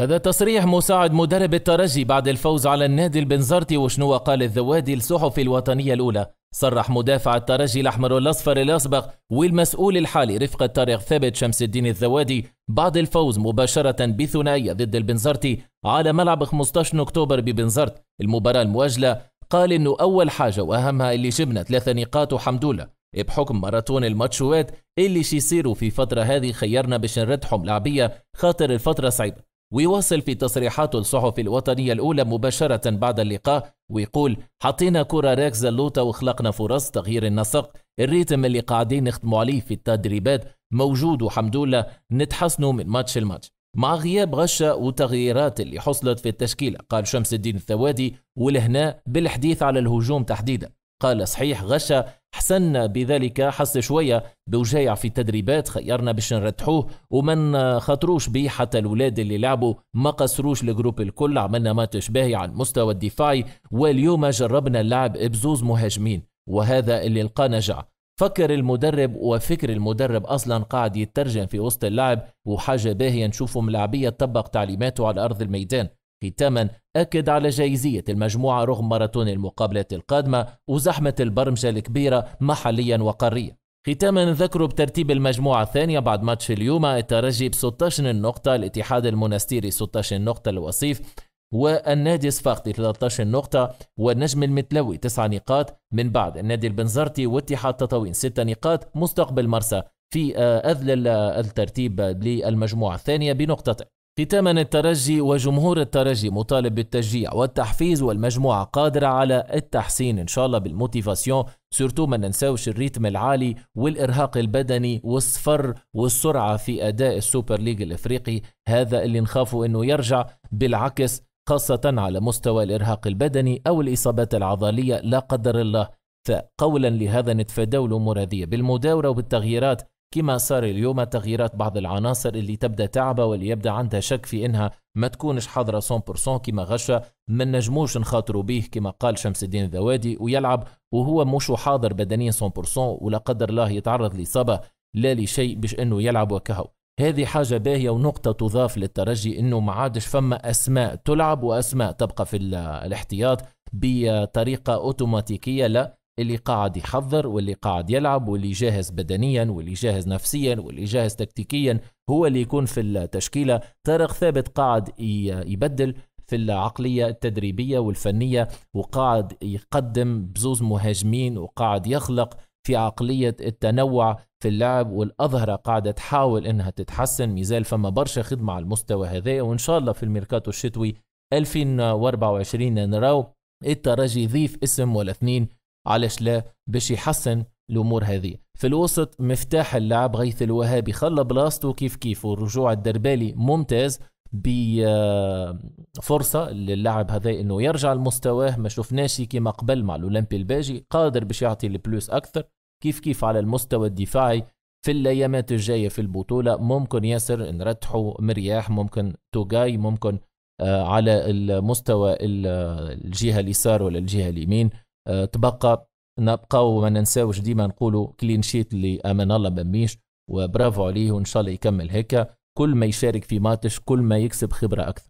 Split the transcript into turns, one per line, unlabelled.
هذا تصريح مساعد مدرب الترجي بعد الفوز على النادي البنزرتي وشنو قال الذوادي للصحف الوطنية الأولى صرح مدافع الترجي الأحمر والأصفر الأسبق والمسؤول الحالي رفقة طارق ثابت شمس الدين الذوادي بعد الفوز مباشرة بثنائية ضد البنزرتي على ملعب 15 أكتوبر ببنزرت المباراة المؤجلة قال إنه أول حاجة وأهمها اللي جبنا ثلاثة نقاط وحمد لله بحكم ماراثون الماتشوات اللي شي يصيروا في فترة هذه خيرنا باش نردحهم ملعبية خاطر الفترة صعيبة ويواصل في تصريحاته الصحف الوطنية الأولى مباشرة بعد اللقاء ويقول حطينا كرة راكزة اللوطة وخلقنا فرص تغيير النسق الريتم اللي قاعدين نخدموا عليه في التدريبات موجود وحمد لله نتحسنوا من ماتش الماتش مع غياب غشة وتغييرات اللي حصلت في التشكيلة قال شمس الدين الثوادي والهناء بالحديث على الهجوم تحديدا قال صحيح غشة حسنا بذلك حس شويه بوجايع في التدريبات خيرنا باش نرتحوه وما خطروش بيه حتى الولاد اللي لعبوا ما قصروش الجروب الكل عملنا ماتش باهي على المستوى الدفاعي واليوم جربنا اللعب بزوز مهاجمين وهذا اللي لقى نجع فكر المدرب وفكر المدرب اصلا قاعد يترجم في وسط اللعب وحاجه باهيه نشوفه ملاعبيه طبق تعليماته على ارض الميدان ختاما أكد على جايزية المجموعة رغم ماراثون المقابلات القادمة وزحمة البرمجة الكبيرة محليا وقاريا ختاما نذكروا بترتيب المجموعة الثانية بعد ماتش اليوم الترجي ب 16 نقطة الاتحاد المنستيري 16 نقطة الوصيف والنادي صفاقسي 13 نقطة والنجم المتلوي 9 نقاط من بعد النادي البنزرتي واتحاد تطاوين 6 نقاط مستقبل مرسى في آه، أذل آه، الترتيب للمجموعة الثانية بنقطتين ختاما الترجي وجمهور الترجي مطالب بالتشجيع والتحفيز والمجموعة قادرة على التحسين إن شاء الله بالموتيفاسيون سورتو ما ننساوش الريتم العالي والإرهاق البدني والصفر والسرعة في أداء السوبر ليج الإفريقي هذا اللي نخافوا أنه يرجع بالعكس خاصة على مستوى الإرهاق البدني أو الإصابات العضلية لا قدر الله فقولا لهذا نتفادوا الأمور هذه بالمداورة وبالتغييرات كما صار اليوم تغييرات بعض العناصر اللي تبدا تعبة واللي يبدا عندها شك في انها ما تكونش حاضرة 100% كما غشة ما نجموش نخاطروا به كما قال شمس الدين الذوادي ويلعب وهو مش حاضر بدنيا 100% ولا قدر الله يتعرض لإصابة لا لشيء باش انه يلعب وكهو هذه حاجة باهية ونقطة تضاف للترجي انه ما عادش فما اسماء تلعب واسماء تبقى في الاحتياط بطريقة اوتوماتيكية لا اللي قاعد يحضر واللي قاعد يلعب واللي جاهز بدنيا واللي جاهز نفسيا واللي جاهز تكتيكيا هو اللي يكون في التشكيله طارق ثابت قاعد يبدل في العقلية التدريبية والفنية وقاعد يقدم بزوز مهاجمين وقاعد يخلق في عقلية التنوع في اللعب والأظهرة قاعدة تحاول أنها تتحسن مازال فما برشا خدمة على المستوى هذا وإن شاء الله في الميركاتو الشتوي 2024 نراو الترجي يضيف اسم ولا اثنين علاش لا باش يحسن الامور هذه في الوسط مفتاح اللعب غيث الوهابي خلى بلاصته كيف كيف والرجوع الدربالي ممتاز بفرصه آه، للاعب هذا انه يرجع لمستواه ما شفناش كيما قبل مع الاولمبي الباجي قادر باش يعطي البلوس اكثر كيف كيف على المستوى الدفاعي في الايامات الجايه في البطوله ممكن ياسر نرتحوا مرياح ممكن توغاي ممكن آه، على المستوى آه، الجهه اليسار ولا الجهه اليمين آه، تبقى نبقاو وما ننساوش ديما نقولوا كلين شيت اللي امان الله ما ميش وبرافو عليه وان شاء الله يكمل هيك كل ما يشارك في ماتش كل ما يكسب خبره اكثر